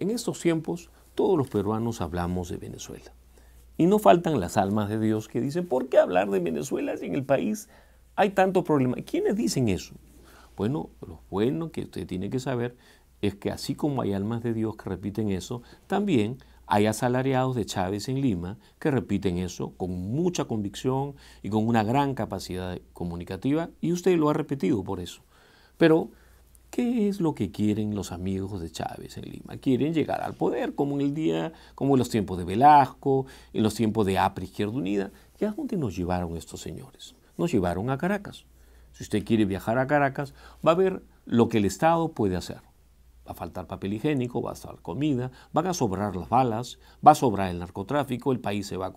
En estos tiempos, todos los peruanos hablamos de Venezuela. Y no faltan las almas de Dios que dicen, ¿por qué hablar de Venezuela si en el país hay tantos problemas? ¿Quiénes dicen eso? Bueno, lo bueno que usted tiene que saber es que así como hay almas de Dios que repiten eso, también hay asalariados de Chávez en Lima que repiten eso con mucha convicción y con una gran capacidad comunicativa y usted lo ha repetido por eso. Pero, ¿qué es lo que quieren los amigos de Chávez en Lima? Quieren llegar al poder, como en el día, como en los tiempos de Velasco, en los tiempos de APRI Izquierda Unida. ¿Y a dónde nos llevaron estos señores? Nos llevaron a Caracas. Si usted quiere viajar a Caracas, va a ver lo que el Estado puede hacer. Va a faltar papel higiénico, va a faltar comida, van a sobrar las balas, va a sobrar el narcotráfico, el país se va a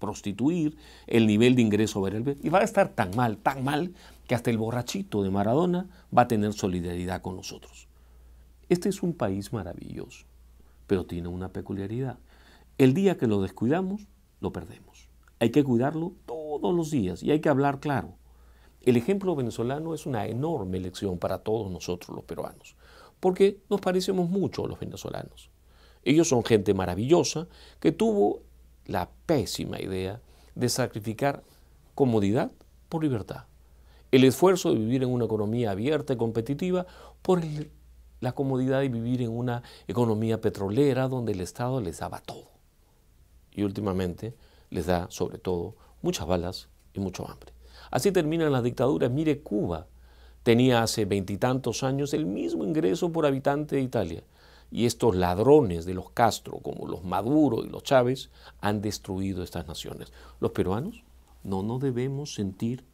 prostituir, el nivel de ingreso va a y va a estar tan mal, tan mal que hasta el borrachito de Maradona va a tener solidaridad con nosotros. Este es un país maravilloso, pero tiene una peculiaridad. El día que lo descuidamos, lo perdemos. Hay que cuidarlo todos los días y hay que hablar claro. El ejemplo venezolano es una enorme lección para todos nosotros los peruanos porque nos parecemos mucho a los venezolanos. Ellos son gente maravillosa que tuvo la pésima idea de sacrificar comodidad por libertad. El esfuerzo de vivir en una economía abierta y competitiva por la comodidad de vivir en una economía petrolera donde el Estado les daba todo. Y últimamente les da sobre todo muchas balas y mucho hambre. Así terminan las dictaduras. Mire Cuba, tenía hace veintitantos años el mismo ingreso por habitante de Italia. Y estos ladrones de los Castro, como los Maduro y los Chávez, han destruido estas naciones. Los peruanos no nos debemos sentir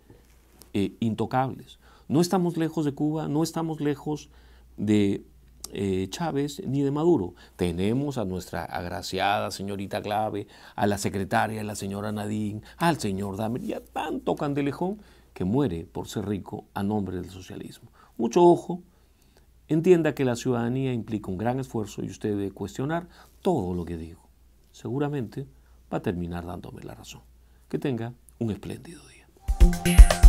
eh, intocables. No estamos lejos de Cuba, no estamos lejos de eh, Chávez ni de Maduro. Tenemos a nuestra agraciada señorita Clave, a la secretaria, a la señora Nadine, al señor Damer y a tanto candelejón que muere por ser rico a nombre del socialismo. Mucho ojo, entienda que la ciudadanía implica un gran esfuerzo y usted debe cuestionar todo lo que digo. Seguramente va a terminar dándome la razón. Que tenga un espléndido día.